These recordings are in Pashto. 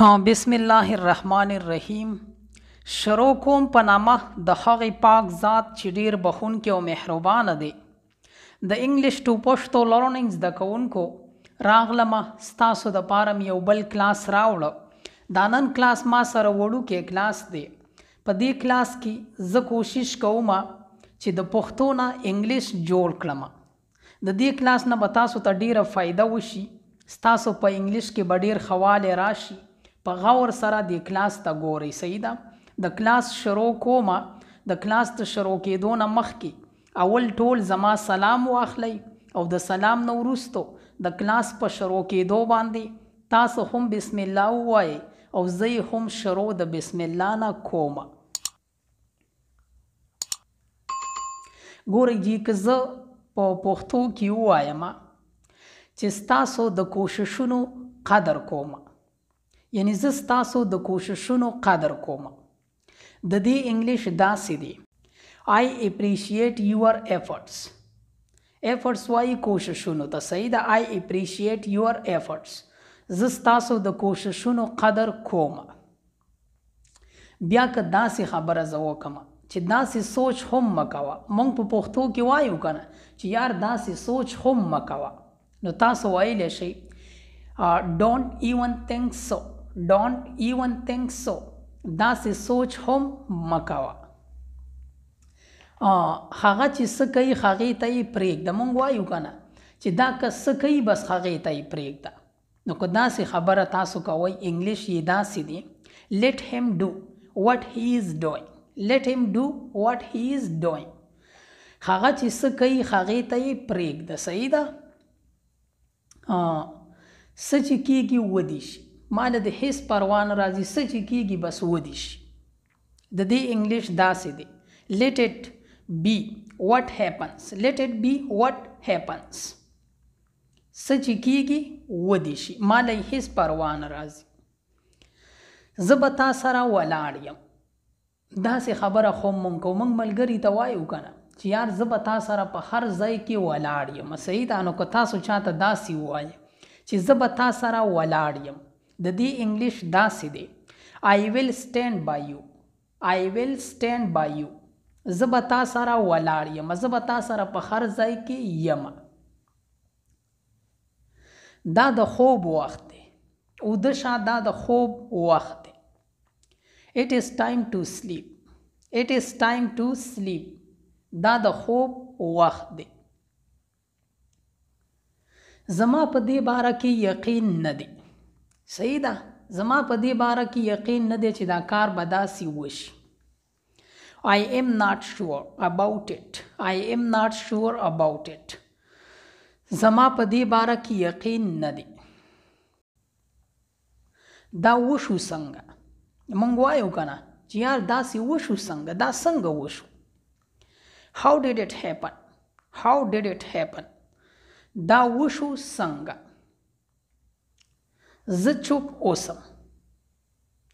ها بسم الله الرحمن الرحیم شروع کوم په نامه د هغې پاک ذات چې ډیر بخونکی او مهربانه دی د انګلیش ټو پښتو لرنینګ زده کوونکو راغلمه ستاسو د پاره یو بل کلاس راوړه دا نن کلاس ما سره وړوکی کلاس دی په دې کلاس کې زه کوشش کوم چې د پښتو نه انګلیش جوړ کړم د دې کلاس نه به تاسو ته ډیره فایده وشي ستاسو په انګلیش کې به ډیر خواله راشي په غور سره د کلاس ته ګوري صحیح ده د کلاس شروع کوم د کلاس ته شروع کېدو نه مخکې اول ټول زما سلام واخلی او د سلام نو وروستو د کلاس په شروع کېدو باندې تاسو هم بسم الله ووایئ او زه هم شروع د بسم الله نه کومه ګورئ جی که زه په پښتو کې ووایم چې ستاسو د کوششونو قدر کوم یعنی زه ستاسو د کوششونو قدر کوم د دې انګلیش داسې دی آی اپریشیټ یور افورټس افورټس وایي کوششونو ته صحیح ده آی اپریشیټ یور افورټس زه ستاسو د کوششونو قدر کوم بیا که داسې خبره زه وکم چې داسې سوچ هم مکوه مونږ په پښتو کې وایو کنه چې یار داسې سوچ هم مکوه نو تاسو وایلی شئ uh, don't even think so don't even think so دا سه سوچ هم مکوا هغه چې څه کوي هغه ته یې پرېږده مونږ وایو کنه چې دا که څه کوي بس هغه ته یې پرېږده نو که داسې خبره تاسو کوئ انګلیش یې داسې دی let him do what he is doing let him do what he is doing هغه چې څه کوي هغه ته یې پرېږده صحیح ده څه چې کېږي ودی شي مانه د هیڅ پروا نه راځي څه چې کیږي بس ودی شي د دې انګلیش داسې دی لیټ اټ بی واټ هیپنس لیټ اټ بی واټ هیپنس څه چې کیږي ودی شي مانه هیڅ پروا نه راځي زبتا سره ولاړ یم داسې خبره خو مونږ کو مونږ ملګری ته وایو کنه چې یار زبتا سره په هر ځای کې ولاړ یم سیدانو کو تاسو چاته داسې وایي چې زبتا سره ولاړ یم د دې انګلیش داسې دی آی ویل سټیند بای یو آی ویل سټیند بای یو زه به تا سره ولاړ یم زه به تا سره په هر ځای کې یم دا د خوب وخت دی او د شا دا د خوب وخت دی it is time to sleep it is time to sleep دا د خوب وخت دی زما په دې باره کې یقین نه دی صحیح ده زما په دې باره کې یقین نه دی چې دا کار به داسې وشي I am not sure about it I am not sure about it زما په دې باره کې یقین نه دی دا وشو څنګه مونږ وایو کنه چې یار داسې وشو څنګه دا څنګه وشو How did it happen How did it happen دا وشو څنګه زه چوپ اوسم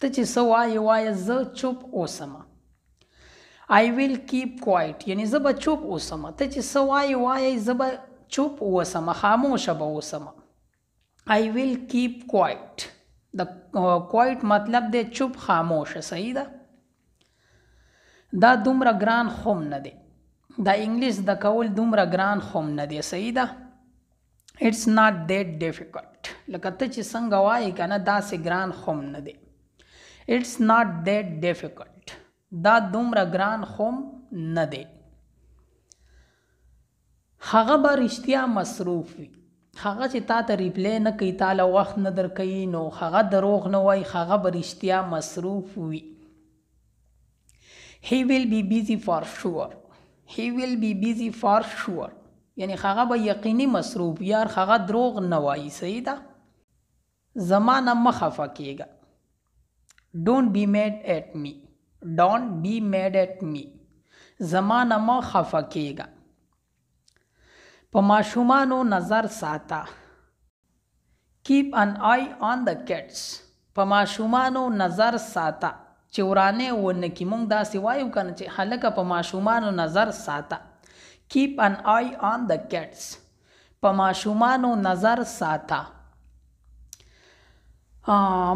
ته چې څه وایې وایه زه چوپ اوسم آی ویل کیپ کوایټ یعنی زه به چوپ اوسم ته چې څه وایې وایه زه به چوپ اوسم خاموشه به اوسم آی ویل کیپ کوایټ د کوایټ مطلب دی چوپ خاموشه صحیح ده دا دومره ګران خوم نه دی دا انګلیس د کول دومره ګران خوم نه دی صحیح ده اټس ناٹ دیټ ډیفیکلټ لکه ته چې څنګه وایې کنه داسې ګران خوم نه دی اټس ناٹ دیټ ډیفیکلټ دا دومره ګران خوم نه دی هغه به رښتیا مصروف وي هغه چې تا ته ریپلی نه کوي تا له وخت نه در کوي نو هغه دروغ نه وای هغه به رښتیا مصروف وي he will be busy for sure he will be busy for sure یعنی هغه به یقیني مصروف یار هغه دروغ نه وایي صحیح ده زمانه مه خفه کیږه ډونټ بی میډ ایټ می ډونټ بی میډ ایټ می زمانه مه خفه کیږه په ماشومانو نظر ساته کیپ ان آی آن د کټس په ماشومانو نظر ساته چې ورانه ونه کی مونږ دا سوایو کنه چې هلکه په ماشومانو نظر ساته کیپ ان آی آن د کټس په ماشومانو نظر ساته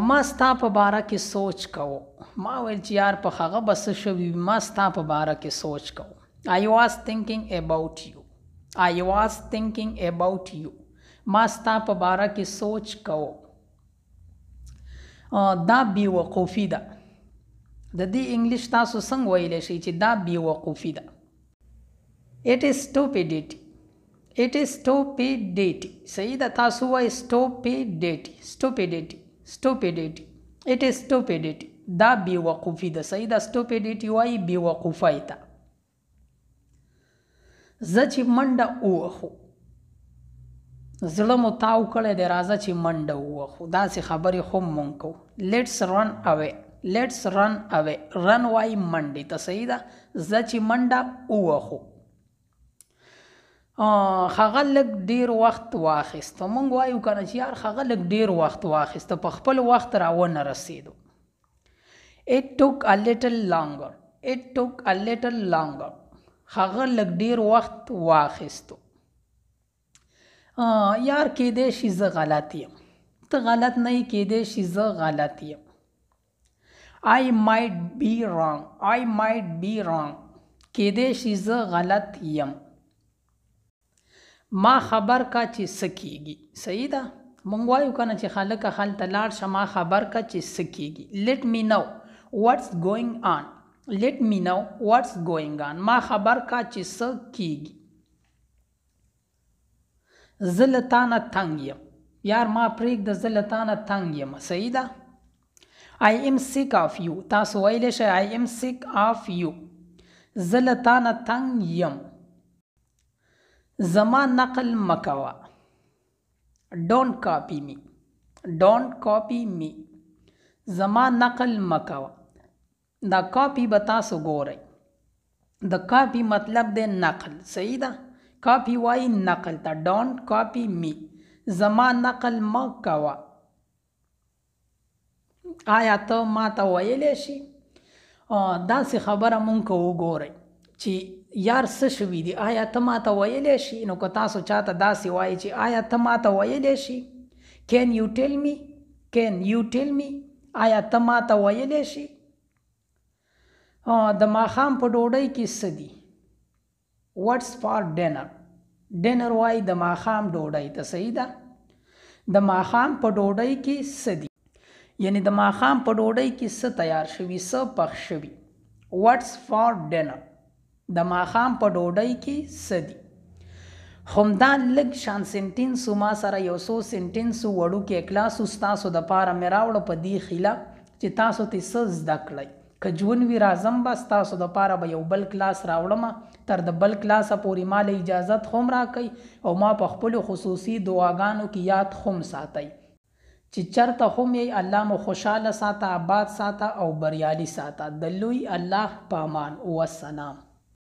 ما ستا په باره کې سوچ کوو ما ویل چې یار په هغه بس شوي ما ستا په باره کې سوچ کوو آی واز تھینکینګ اباؤٹ یو آی واز تھینکینګ اباؤٹ یو ما ستا په باره کې سوچ کوو دا بی وقوفی ده د دې انګلیش تاسو څنګه ویلی شئ چې دا بی وقوفی ده It is stupidity. It is stupidity. صحیح ده تاسو وایي stupidity stupidity stupidity It is stupidity دا بی وقوفی ده صحیح ده stupidity وایي بی وقوفی ته زه چې منډه ووهو زړه مو تاو کړی دی راځه چې منډه ووهو داسې خبرې خو مونږ کوو لیټس رن اوی لیټس رن اوی رن وایي منډې ته صحیح ده زه چې منډه ووهو هغه لګ ډیر وخت واخیست مونږ وایو کنه چې یار هغه لګ ډیر وخت واخیست په خپل وخت راونه رسیدو it took a little longer it took a little longer هغه لګ ډیر وخت واخیستو یار کې دې شي زه غلط یم ته غلط نه کې دې شي زه غلط یم I might be wrong I might be wrong کې دې شي زه غلط یم ما خبر کا چې سکیږي صحیح ده مونږ وایو کنه چې خلک خل تلاړ شما خبر کا چې سکیږي لیټ می نو واټس ګوینګ آن لیټ می نو واټس ګوینګ آن ما خبر کا چې سکیږي زلتانه تنگ یم یار ما پریک د زلتانه تنگ یم صحیح ده I am sick of you تاسو ویلی شئ I am sick of you زلتانه تنگ یم زما نقل مکوا ڈونٹ کاپی می ڈونٹ کاپی می زما نقل مکوا دا کاپی بتا سو گورے د کاپی مطلب دے نقل صحیح دا کاپی وائی نقل تا ڈونٹ کاپی می زما نقل مکوا آیا ته ما ته ویلی شي داسې خبره مونږ کو وګورئ چې یار څه شوي دي آیا ته ماته ویلی شي نو که تاسو چاته داسې وایي چې آیا ته ماته ویلی شي کین یو ټیل می کین یو ټیل می آیا ته ماته ویلی شي د ماښام په ډوډۍ کې څه دي وټس فار ډینر ډینر وای د ماښام ډوډۍ ته صحیح ده د ماښام په ډوډۍ کې څه دي یعنی د ماښام په ډوډۍ کې څه تیار شوي څه پخ شوي وټس فار ډینر د ماخام په ډوډۍ کې سدي همدا لګ شان سنټینس ما سره یو سو سنټینس وړو کې اکلاس تاسو د پاره مې راوړ په دې خیله چې تاسو ته سز زده کړئ که جون وی راځم بس تاسو د پاره به یو بل کلاس راوړم تر د بل کلاس پورې مال اجازت هم راکړي او ما په خپل خصوصي دعاګانو کې یاد هم ساتئ چې چرته هم یې الله مو خوشاله ساته آباد ساته او بریالي ساته د لوی الله پامان والسلام